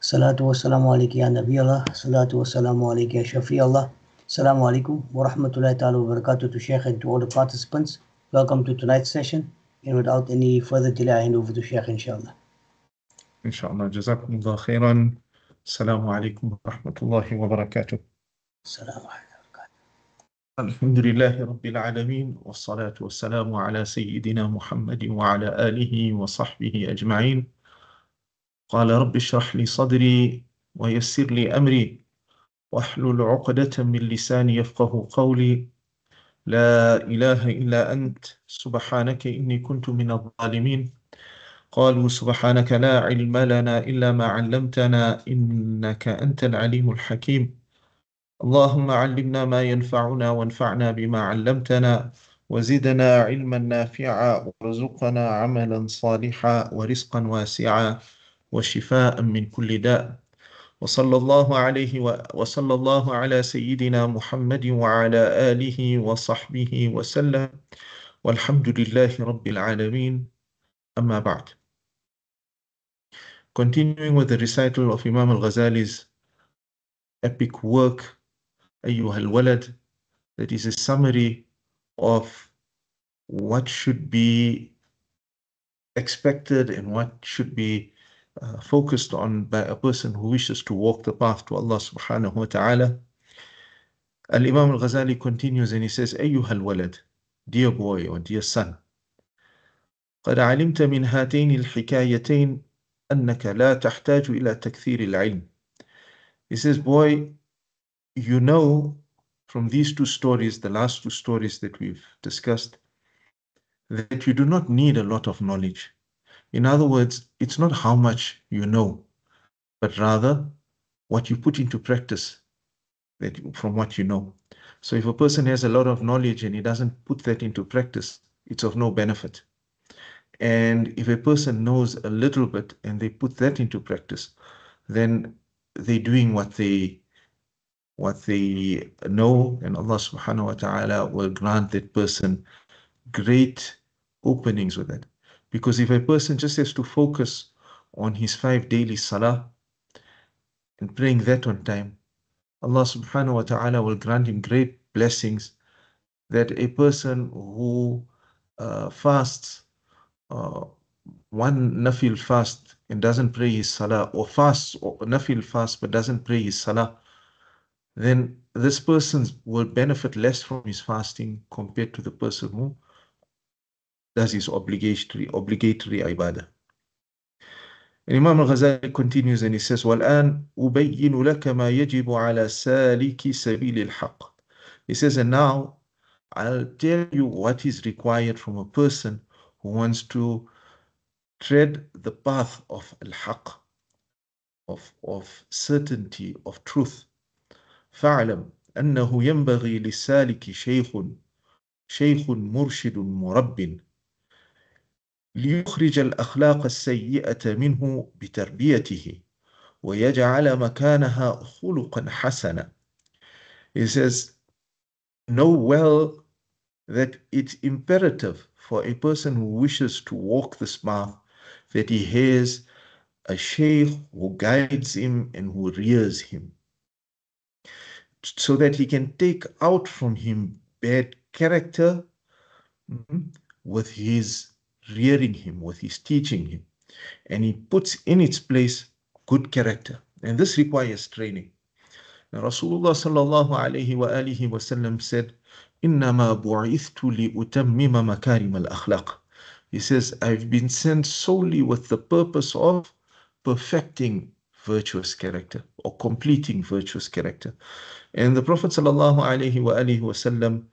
Salatu wassalamu alaik ya Nabi Allah. Salatu wassalamu alaik ya Shafi Allah. Assalamu alaikum wa rahmatullahi ta'ala wa barakatuh to Sheikh and to all the participants. Welcome to tonight's session. And without any further delay, I hand over to Sheikh inshallah. Inshallah. khairan, salamu جزاكم الله خيرا. السلام عليكم ورحمة الله وبركاته. السلام عليكم. الحمد لله رب العالمين ala والسلام على wa ala alihi wa sahbihi ajma'in. قال رب اشرح لي صدري ويسر لي أمري واحلل عقدة من لساني يفقه قولي لا إله إلا أنت سبحانك إني كنت من الظالمين قالوا سبحانك لا علم لنا إلا ما علمتنا إنك أنت العليم الحكيم اللهم علمنا ما ينفعنا وانفعنا بما علمتنا وزدنا علما نافعا وارزقنا عملا صالحا ورزقا واسعا وشفاء من كل داء وصلى الله عليه و... وصلى الله على سيدنا محمد وعلى آله وصحبه وسلم والحمد لله رب العالمين أما بعد Continuing with the recital of Imam al-Ghazali's epic work أيها الولد that is a summary of what should be expected and what should be uh, focused on by a person who wishes to walk the path to Allah subhanahu wa ta'ala. Al Imam al Ghazali continues and he says, Ayyuhal walad, dear boy or dear son. قد علمت من هاتين الحكايتين أنك لا تحتاج إلى تكثير العلم. He says, boy, you know from these two stories, the last two stories that we've discussed, that you do not need a lot of knowledge. In other words, it's not how much you know, but rather what you put into practice that from what you know. So if a person has a lot of knowledge and he doesn't put that into practice, it's of no benefit. And if a person knows a little bit and they put that into practice, then they're doing what they what they know, and Allah subhanahu wa ta'ala will grant that person great openings with it. Because if a person just has to focus on his five daily salah and praying that on time, Allah subhanahu wa ta'ala will grant him great blessings that a person who uh, fasts uh, one nafil fast and doesn't pray his salah or fasts or nafil fast but doesn't pray his salah then this person will benefit less from his fasting compared to the person who that is obligatory, obligatory ibadah. And Imam al-Ghazali continues and he says, وَالْآنْ أُبَيِّنُ لَكَ مَا يَجِبُ عَلَى سَالِكِ سَبِيلِ الْحَقِّ He says, and now I'll tell you what is required from a person who wants to tread the path of al-haq, of, of certainty, of truth. فَعَلَمْ أَنَّهُ يَنْبَغِي لِسَالِكِ شَيْخٌ شَيْخٌ مُرْشِدٌ مُرَبِّنٌ ليخرج الأخلاق السيئة منه بتربيته ويجعل مكانها خلقا حسنا. He says, know well that it's imperative for a person who wishes to walk this path that he has a sheikh who guides him and who rears him so that he can take out from him bad character with his rearing him, with his teaching him. And he puts in its place good character. And this requires training. Now, Rasulullah sallallahu alayhi wa alihi wasallam said, إِنَّمَا بُعِثْتُ makarim al الْأَخْلَاقِ He says, I've been sent solely with the purpose of perfecting virtuous character or completing virtuous character. And the Prophet sallallahu alayhi wa alihi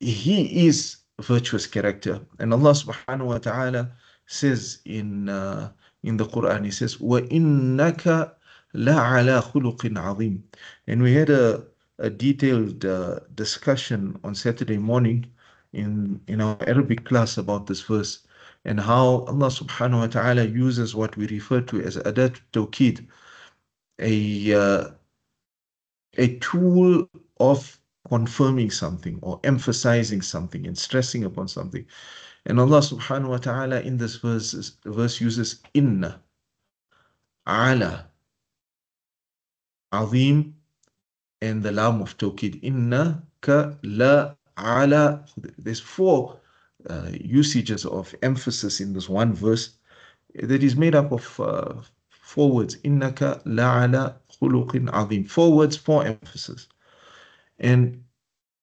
he is virtuous character. And Allah subhanahu wa ta'ala says in uh, in the Quran, He says, وَإِنَّكَ لَعَلَى خُلُقٍ عَظِيمٍ And we had a, a detailed uh, discussion on Saturday morning in, in our Arabic class about this verse and how Allah subhanahu wa ta'ala uses what we refer to as adat tawqid, a, uh, a tool of confirming something or emphasizing something and stressing upon something. And Allah subhanahu wa ta'ala in this verse, verse uses inna, ala, azim, and the lam of tawkid. Inna, ka, la, ala. There's four uh, usages of emphasis in this one verse that is made up of uh, four words. Inna ka la, ala, khuluqin, azim. Four words, four emphasis. And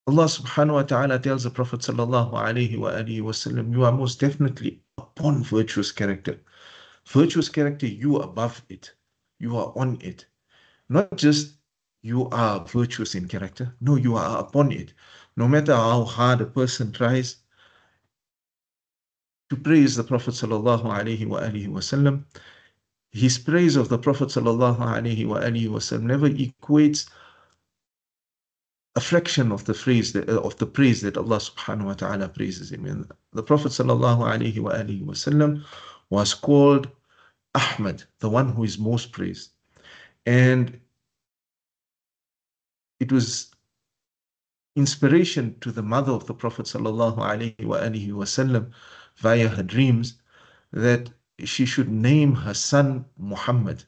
Allah subhanahu wa ta'ala tells the Prophet sallallahu alaihi wasallam, you are most definitely upon virtuous character. Virtuous character, you are above it. You are on it. Not just you are virtuous in character. No, you are upon it. No matter how hard a person tries to praise the Prophet sallallahu alaihi wasallam, his praise of the Prophet sallallahu alaihi wasallam never equates affliction of the praise uh, of the praise that Allah subhanahu wa ta'ala praises him in. The Prophet sallallahu alaihi wa wasallam was called Ahmad, the one who is most praised. And it was inspiration to the mother of the Prophet sallallahu alaihi wa wasallam via her dreams that she should name her son Muhammad.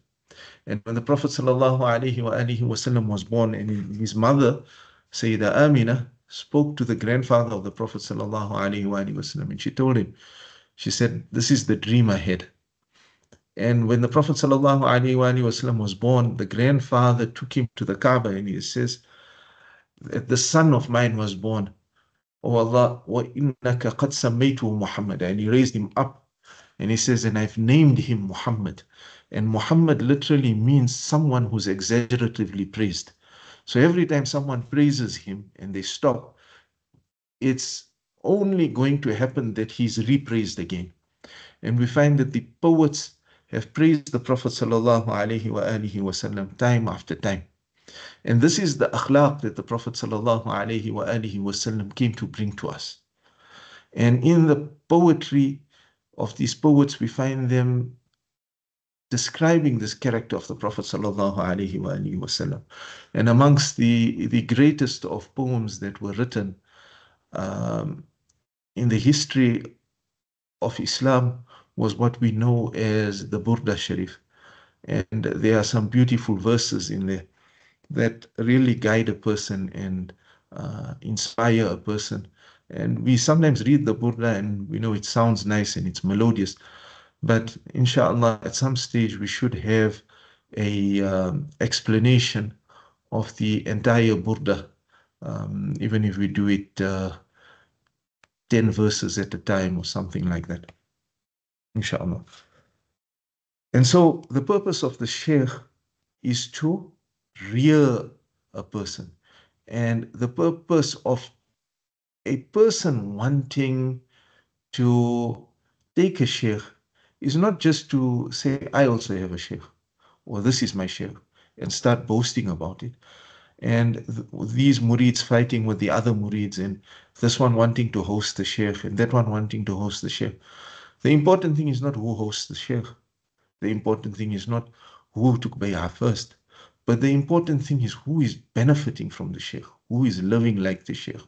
And when the Prophet sallallahu alaihi wa wasallam was born and his mother Sayyida Amina spoke to the grandfather of the Prophet wasallam. and she told him, she said, this is the dream I had. And when the Prophet wasallam was born, the grandfather took him to the Kaaba and he says, the son of mine was born. Oh Allah, وَإِنَّكَ قَدْ سَمَّيْتُهُ Muhammad. And he raised him up and he says, and I've named him Muhammad. And Muhammad literally means someone who's exaggeratively praised. So every time someone praises him and they stop, it's only going to happen that he's repraised again. And we find that the poets have praised the Prophet وسلم, time after time. And this is the akhlaq that the Prophet وسلم, came to bring to us. And in the poetry of these poets, we find them describing this character of the Prophet wasallam. And amongst the, the greatest of poems that were written um, in the history of Islam was what we know as the Burda Sharif. And there are some beautiful verses in there that really guide a person and uh, inspire a person. And we sometimes read the Burda and we know it sounds nice and it's melodious, but inshallah, at some stage, we should have a um, explanation of the entire Burda, um, even if we do it uh, 10 verses at a time or something like that. Inshallah. And so the purpose of the Sheikh is to rear a person. And the purpose of a person wanting to take a sheikh is not just to say, I also have a chef, or this is my chef, and start boasting about it. And th- these murids fighting with the other murids, and this one wanting to host the chef, and that one wanting to host the chef. The important thing is not who hosts the chef. The important thing is not who took bay'ah first. But the important thing is who is benefiting from the sheikh, who is living like the sheikh,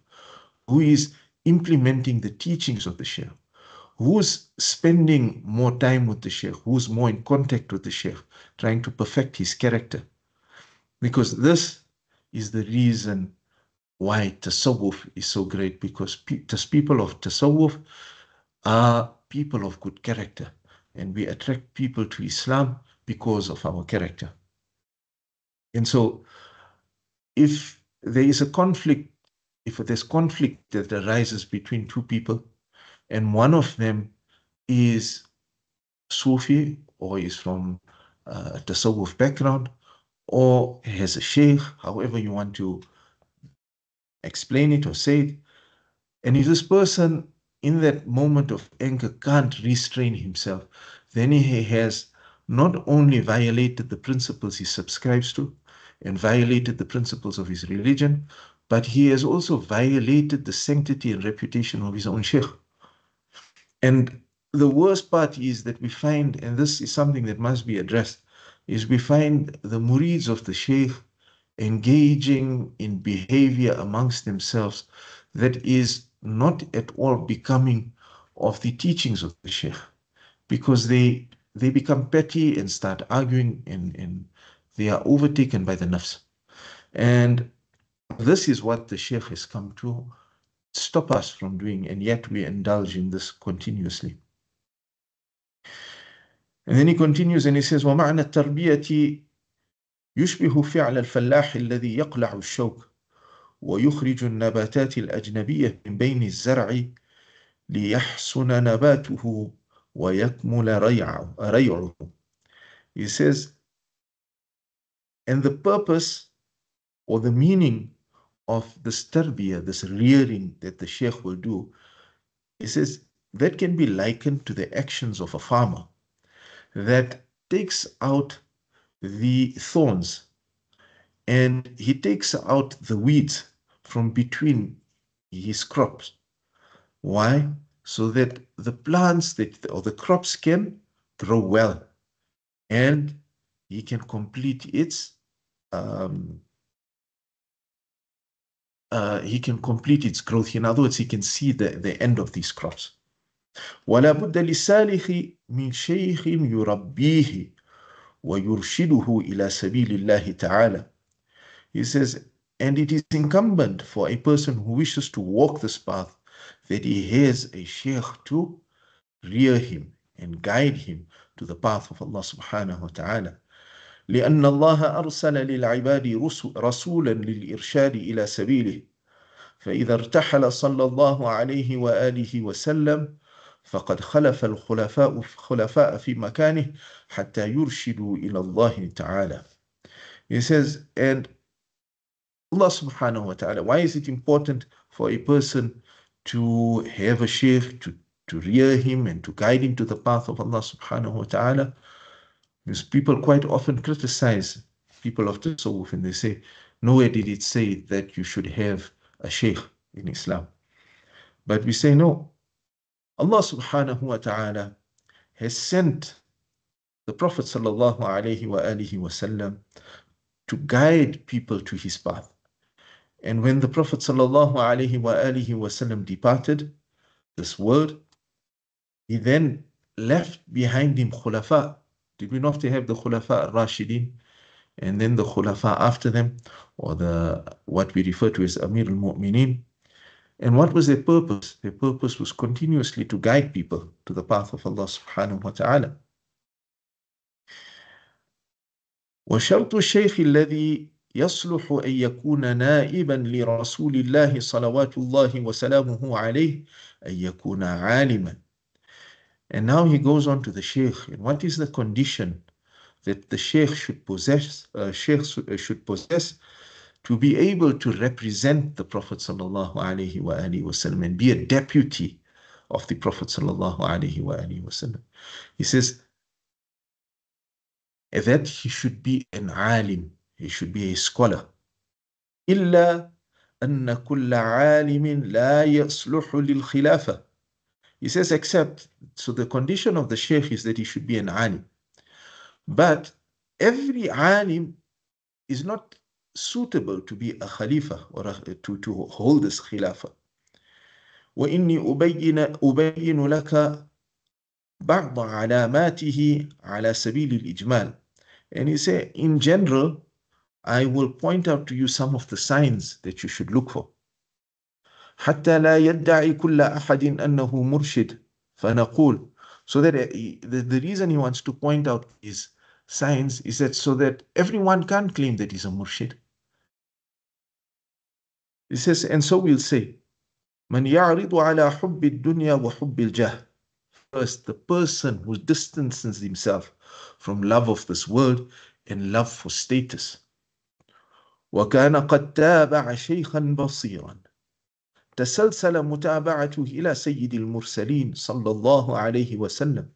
who is implementing the teachings of the sheikh, who's spending more time with the Sheikh, who's more in contact with the Sheikh, trying to perfect his character. Because this is the reason why tasawwuf is so great, because pe- people of tasawwuf are people of good character, and we attract people to Islam because of our character. And so, if there is a conflict, if there's conflict that arises between two people, and one of them is Sufi or is from uh, Tasawwuf background or has a sheikh, however you want to explain it or say it. And if this person in that moment of anger can't restrain himself, then he has not only violated the principles he subscribes to and violated the principles of his religion, but he has also violated the sanctity and reputation of his own sheikh. And the worst part is that we find, and this is something that must be addressed, is we find the murids of the sheikh engaging in behavior amongst themselves that is not at all becoming of the teachings of the sheikh because they they become petty and start arguing and, and they are overtaken by the nafs and this is what the sheikh has come to stop us from doing, and yet we indulge in this continuously. And then he continues and he says, ومعنى التربية يشبه فعل الفلاح الذي يقلع الشوك ويخرج النباتات الأجنبية من بين الزرع ليحسن نباته ويكمل ريعه. He says, and the purpose or the meaning of this tarbiyah, this rearing that the sheikh will do, he says that can be likened to the actions of a farmer that takes out the thorns and he takes out the weeds from between his crops. Why? So that the plants that or the crops can grow well and he can complete its um, uh, he can complete its growth. In other words, he can see the, the end of these crops. ولا بد للسالخ من شيخ يربيه ويرشده إلى سبيل الله تعالى. He says, and it is incumbent for a person who wishes to walk this path that he has a sheikh to rear him and guide him to the path of Allah subhanahu wa ta'ala. لأن الله أرسل للعباد رسولا للإرشاد إلى سبيله فإذا ارتحل صلى الله عليه وآله وسلم فقد خلف الخلفاء خلفاء في مكانه حتى يرشدوا إلى الله تعالى. He says, and Allah subhanahu wa ta'ala, why is it important for a person to have a sheikh, to, to rear him and to guide him to the path of Allah subhanahu wa ta'ala? Because people quite often criticize people of Tasawwuf and they say, nowhere did it say that you should have a sheikh in Islam. But we say, no, Allah subhanahu wa ta'ala has sent the Prophet sallallahu alaihi wasallam to guide people to his path. And when the Prophet sallallahu alaihi wasallam departed this world, he then left behind him khulafa, did we not have the Khulafa al-Rashidin and then the Khulafa after them or the what we refer to as Amir al-Mu'mineen? And what was their purpose? Their purpose was continuously to guide people to the path of Allah subhanahu wa ta'ala. وشرط الشيخ الذي يصلح أن يكون نائبا لرسول الله صلوات الله وسلامه عليه أن يكون عالما and now he goes on to the sheikh. And what is the condition that the sheikh should possess? Uh, sheikh uh, should possess to be able to represent the Prophet sallallahu alaihi wasallam and be a deputy of the Prophet sallallahu alaihi wasallam. He says that he should be an alim, he should be a scholar. إلا أن كل عالم لا يصلح للخلافة he says, except, so the condition of the sheikh is that he should be an alim. But every alim is not suitable to be a khalifa or a, to, to hold this khilafah. وإني أبين, أبين لك بعض علاماته على سبيل الإجمال and he said in general I will point out to you some of the signs that you should look for حتى لا يدعي كل أحد أنه مرشد فنقول so that the, the reason he wants to point out is science is that so that everyone can claim that he's a murshid. He says, and so we'll say, من يعرض على حب الدنيا وحب الجاه. First, the person who distances himself from love of this world and love for status. وكان قد تابع شيخا بصيرا. تسلسل متابعته إلى سيد المرسلين صلى الله عليه وسلم.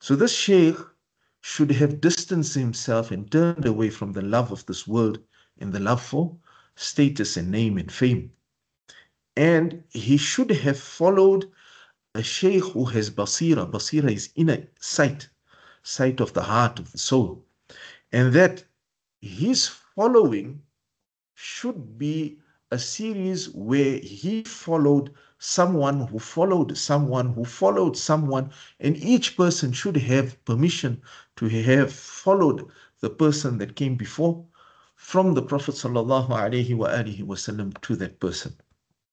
So this sheikh should have distanced himself and turned away from the love of this world and the love for status and name and fame. And he should have followed a sheikh who has basira. Basira is inner sight, sight of the heart, of the soul. And that his following should be a series where he followed someone who followed someone who followed someone, and each person should have permission to have followed the person that came before from the Prophet وسلم, to that person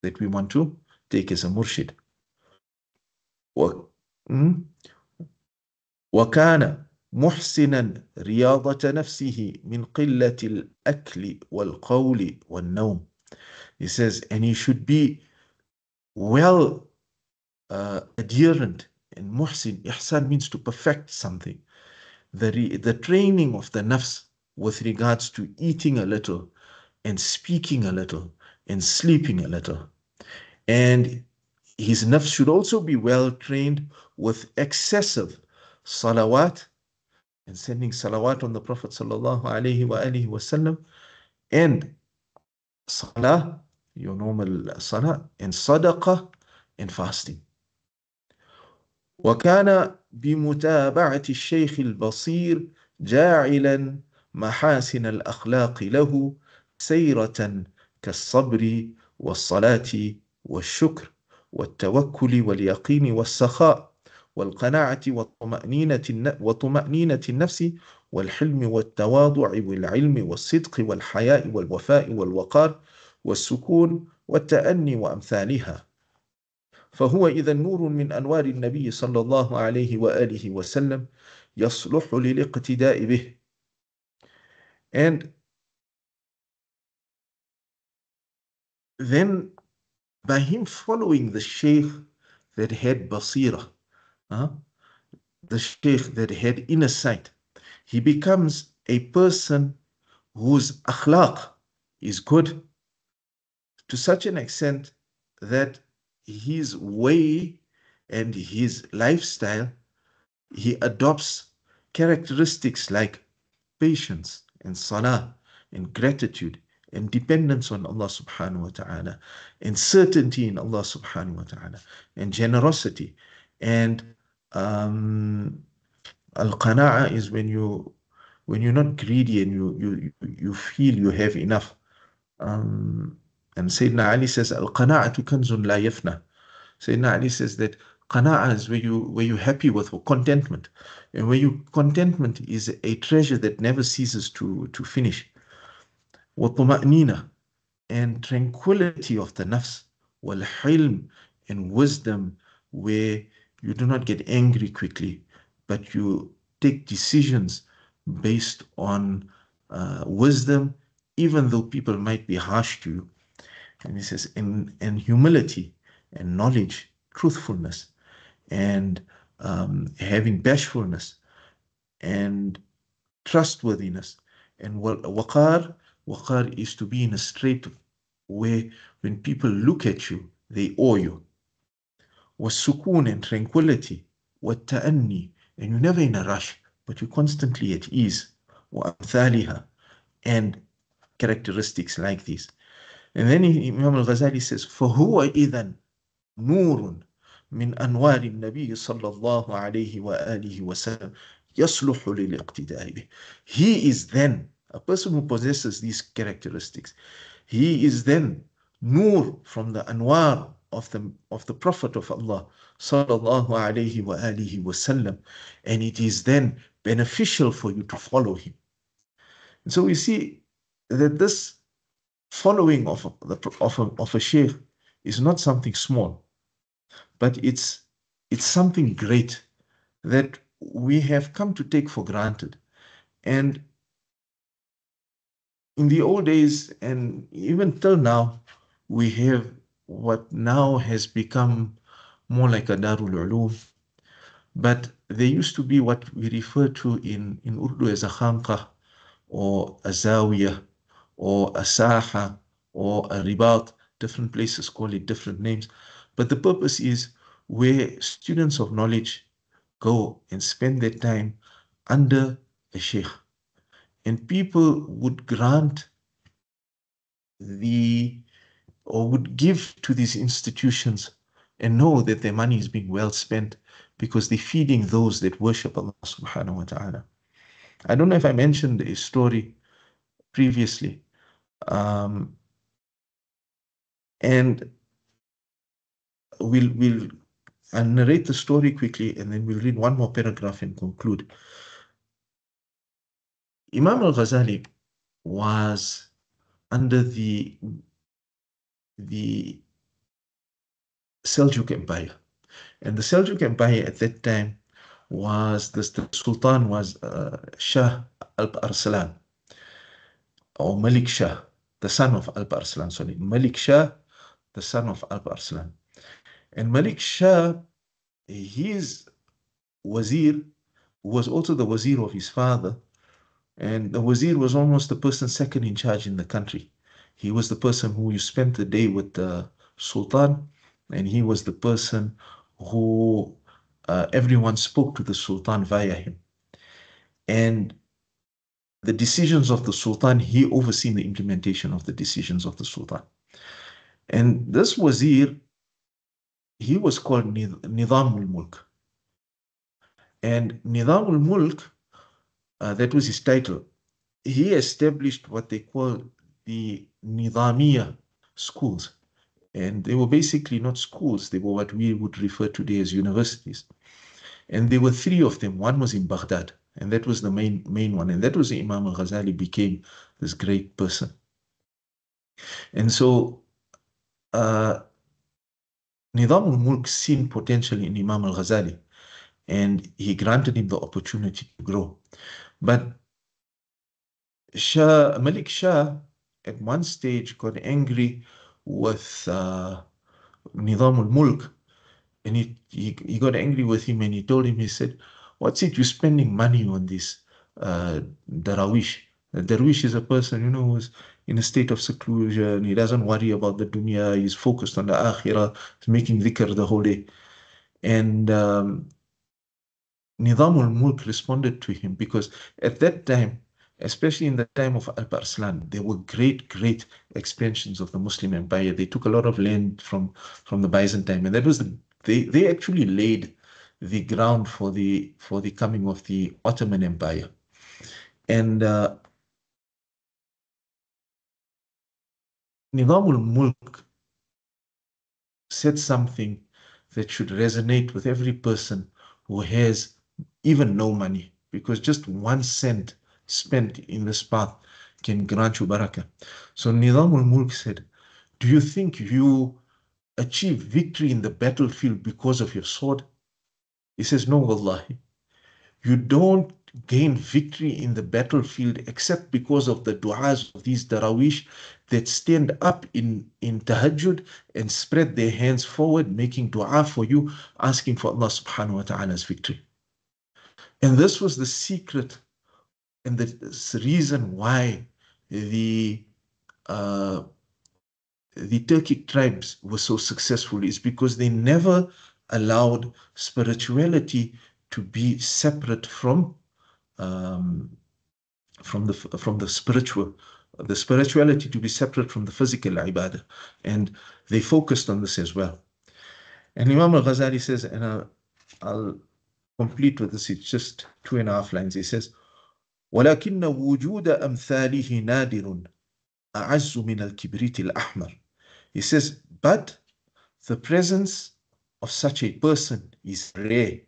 that we want to take as a murshid. وكان محسنا رياضة نفسه من قلة الأكل والقول والنوم he says, and he should be well uh, adherent. And muhsin, ihsan means to perfect something. The, re, the training of the nafs with regards to eating a little and speaking a little and sleeping a little. And his nafs should also be well trained with excessive salawat and sending salawat on the Prophet sallallahu alaihi wasallam and salah ينوم الصلاة in صدقة in fasting وكان بمتابعة الشيخ البصير جاعلا محاسن الأخلاق له سيرة كالصبر والصلاة والشكر والتوكل واليقين والسخاء والقناعة والطمأنينة وطمأنينة النفس والحلم والتواضع والعلم والصدق والحياء والوفاء والوقار والسكون والتأني وأمثالها فهو إذا نور من أنوار النبي صلى الله عليه وآله وسلم يصلح للاقتداء به and then by him following the sheikh that had basira uh, the sheikh that had inner sight he becomes a person whose akhlaq is good to such an extent that his way and his lifestyle, he adopts characteristics like patience and salah and gratitude and dependence on Allah subhanahu wa ta'ala and certainty in Allah subhanahu wa ta'ala and generosity and um, al-qana'a is when you when you're not greedy and you you you feel you have enough um, and Sayyidina Ali says, Al qana'atu kanzun la yafna. Sayyidina Ali says that qana'ah is where you where you're happy with or contentment. And where you contentment is a treasure that never ceases to, to finish. Wa and tranquility of the nafs. Wal hilm and wisdom where you do not get angry quickly, but you take decisions based on uh, wisdom, even though people might be harsh to you. And he says, in, in humility and knowledge, truthfulness, and um, having bashfulness and trustworthiness. And waqar, waqar is to be in a straight way when people look at you, they owe you. Wasukun and tranquility, wata'anni, and you're never in a rush, but you're constantly at ease. Wa'amthaliha, and characteristics like these. And then Imam al-Ghazali says, فَهُوَ إِذًا نُورٌ مِنْ أَنْوَارِ النَّبِيِّ صَلَّى اللَّهُ عَلَيْهِ وَآلِهِ وَسَلَّمَ يَصْلُحُ لِلِاقْتِدَاءِ بِهِ He is then, a person who possesses these characteristics, he is then nur from the anwar of the, of the Prophet of Allah sallallahu alayhi wa alihi wasallam and it is then beneficial for you to follow him. And so we see that this following of a, of a, of a sheikh is not something small, but it's, it's something great that we have come to take for granted. And in the old days, and even till now, we have what now has become more like a Darul Ulum. But there used to be what we refer to in, in Urdu as a khanqa or a zawiyah, or a saha or a ribat. Different places call it different names. But the purpose is where students of knowledge go and spend their time under a sheikh. And people would grant the or would give to these institutions and know that their money is being well spent because they're feeding those that worship Allah subhanahu wa ta'ala. I don't know if I mentioned a story previously um, and we'll, we'll I'll narrate the story quickly and then we'll read one more paragraph and conclude. Imam al Ghazali was under the, the Seljuk Empire. And the Seljuk Empire at that time was the Sultan was uh, Shah al Arslan or Malik Shah the son of Alp Arslan, sorry, Malik Shah, the son of Alp Arslan. And Malik Shah, his wazir, was also the wazir of his father. And the wazir was almost the person second in charge in the country. He was the person who you spent the day with the sultan, and he was the person who uh, everyone spoke to the sultan via him. And the decisions of the Sultan, he overseen the implementation of the decisions of the Sultan. And this Wazir, he was called Nidam al-Mulk. And Nidam al-Mulk, uh, that was his title, he established what they call the Nidamiya schools. And they were basically not schools, they were what we would refer today as universities. And there were three of them. One was in Baghdad, and that was the main, main one. And that was Imam Ghazali became this great person. And so uh, Nizam al-Mulk seen potential in Imam al-Ghazali and he granted him the opportunity to grow. But Shah, Malik Shah at one stage got angry with uh, Nizam al-Mulk and he, he, he got angry with him and he told him, he said, What's it you are spending money on this uh, Darawish? A Darwish is a person, you know, who's in a state of seclusion. He doesn't worry about the dunya. He's focused on the akhirah. He's making dhikr the whole day. And um, Nizamul Mulk responded to him because at that time, especially in the time of al Arslan, there were great, great expansions of the Muslim empire. They took a lot of land from, from the Byzantine, and that was the, they, they actually laid the ground for the for the coming of the Ottoman Empire. And uh, Nizamul Mulk said something that should resonate with every person who has even no money, because just one cent spent in this path can grant you baraka. So Nizamul Mulk said, Do you think you achieve victory in the battlefield because of your sword? He says, No, wallahi. You don't gain victory in the battlefield except because of the du'as of these darawish that stand up in, in tahajjud and spread their hands forward, making du'a for you, asking for Allah subhanahu wa ta'ala's victory. And this was the secret and the reason why the uh, the Turkic tribes were so successful is because they never allowed spirituality to be separate from um, from the from the spiritual the spirituality to be separate from the physical ibadah and they focused on this as well and imam al-ghazali says and I'll, I'll complete with this it's just two and a half lines he says ولكن وجود أمثاله نادر أعز من الكبريت الأحمر he says but the presence of such a person is rare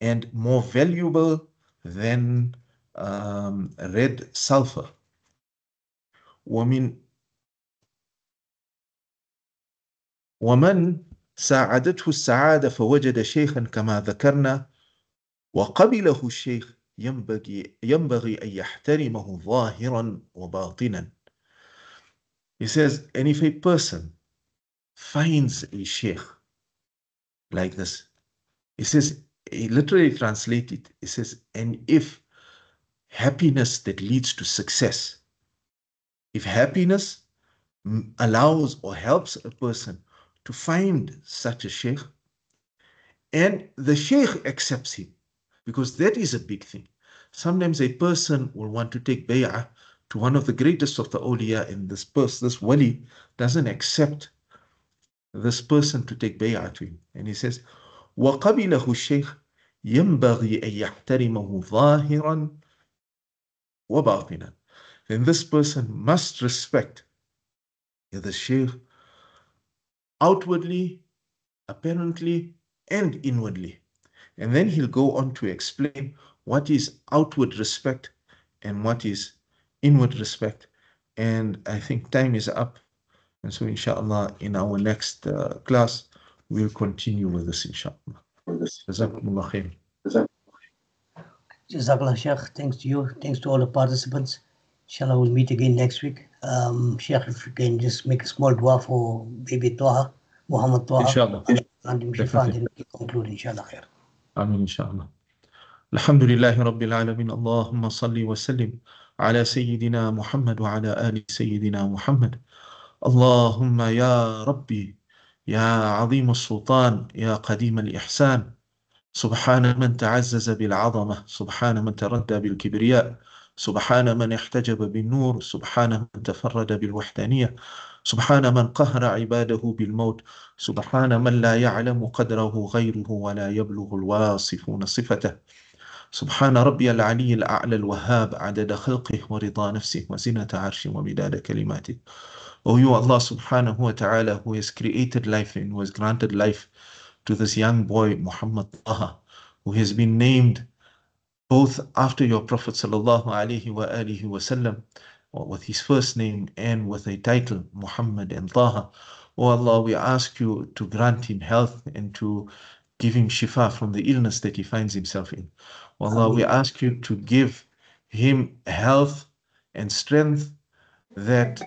and more valuable than um, red sulfur. ومن ومن ساعدته السعادة فوجد شيخا كما ذكرنا وقبله الشيخ ينبغي ينبغي أن يحترمه ظاهرا وباطنا. He says, and if a person finds a sheikh like this. He says, he literally translated, he says, and if happiness that leads to success, if happiness allows or helps a person to find such a sheikh, and the sheikh accepts him, because that is a big thing. Sometimes a person will want to take bay'ah to one of the greatest of the awliya, and this person, this wali, doesn't accept this person to take bay'ah to him. And he says, وَقَبِلَهُ الشَّيْخ يَنْبَغِي أَن يَحْتَرِمَهُ ظَاهِرًا وَبَاطِنًا Then this person must respect the Shaykh outwardly, apparently, and inwardly. And then he'll go on to explain what is outward respect and what is inward respect. And I think time is up. And so, inshallah, in our next uh, class, we'll continue with this, inshallah. Jazakumullah khair. Jazakallah, Sheikh. Thanks to you. Thanks to all the participants. Inshallah, we'll meet again next week. Um, Sheikh, if you can just make a small dua for baby Taha, Muhammad Taha. Inshallah. And inshallah, then we conclude, inshallah, khair. Amin, inshallah. الحمد لله رب العالمين اللهم صل وسلم على سيدنا محمد وعلى آل سيدنا محمد اللهم يا ربي يا عظيم السلطان يا قديم الإحسان سبحان من تعزز بالعظمة سبحان من تردى بالكبرياء سبحان من احتجب بالنور سبحان من تفرد بالوحدانية سبحان من قهر عباده بالموت سبحان من لا يعلم قدره غيره ولا يبلغ الواصفون صفته سبحان ربي العلي الأعلى الوهاب عدد خلقه ورضا نفسه وزنة عرشه ومداد كلماته O you Allah subhanahu wa ta'ala who has created life and who has granted life to this young boy Muhammad Taha who has been named both after your Prophet sallallahu alaihi wa alihi wasallam uh, with his first name and with a title Muhammad and Taha O Allah we ask you to grant him health and to give him shifa from the illness that he finds himself in o Allah we ask you to give him health and strength that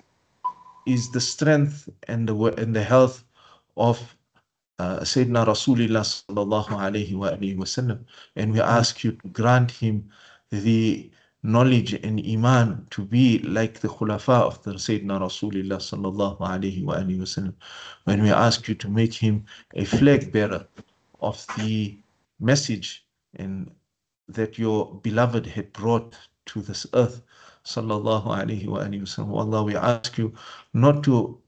is the strength and the, and the health of uh, Sayyidina Rasulullah sallallahu alayhi wa alayhi wasallam. And we ask you to grant him the knowledge and iman to be like the khulafa of the Sayyidina Rasulullah sallallahu alayhi wa alayhi wasallam. When we ask you to make him a flag bearer of the message and that your beloved had brought to this earth sallallahu alaihi wasallam. Oh Allah, we ask you not to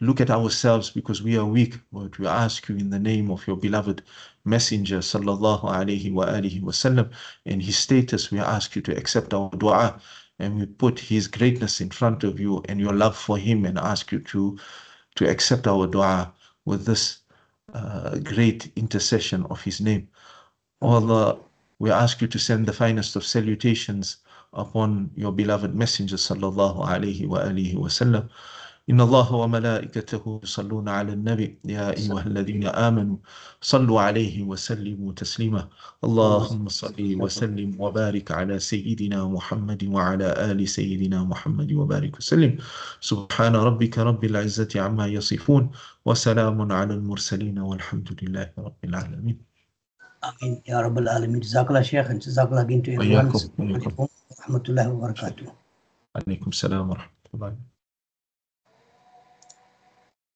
look at ourselves because we are weak, but we ask you in the name of your beloved messenger sallallahu alaihi wasallam in his status, we ask you to accept our dua and we put his greatness in front of you and your love for him and ask you to to accept our dua with this uh, great intercession of his name. Oh Allah, we ask you to send the finest of salutations upon your beloved messenger sallallahu alayhi wa alihi wa sallam إن الله وملائكته يصلون على النبي يا أيها الذين آمنوا صلوا عليه وسلموا تسليما اللهم صل وسلم وبارك على سيدنا محمد وعلى آل سيدنا محمد وبارك وسلم سبحان ربك رب العزة عما يصفون وسلام على المرسلين والحمد لله رب العالمين آمين يا رب العالمين جزاك الله شيخ جزاك الله انتم وإياكم ورحمة الله وبركاته وعليكم السلام ورحمة الله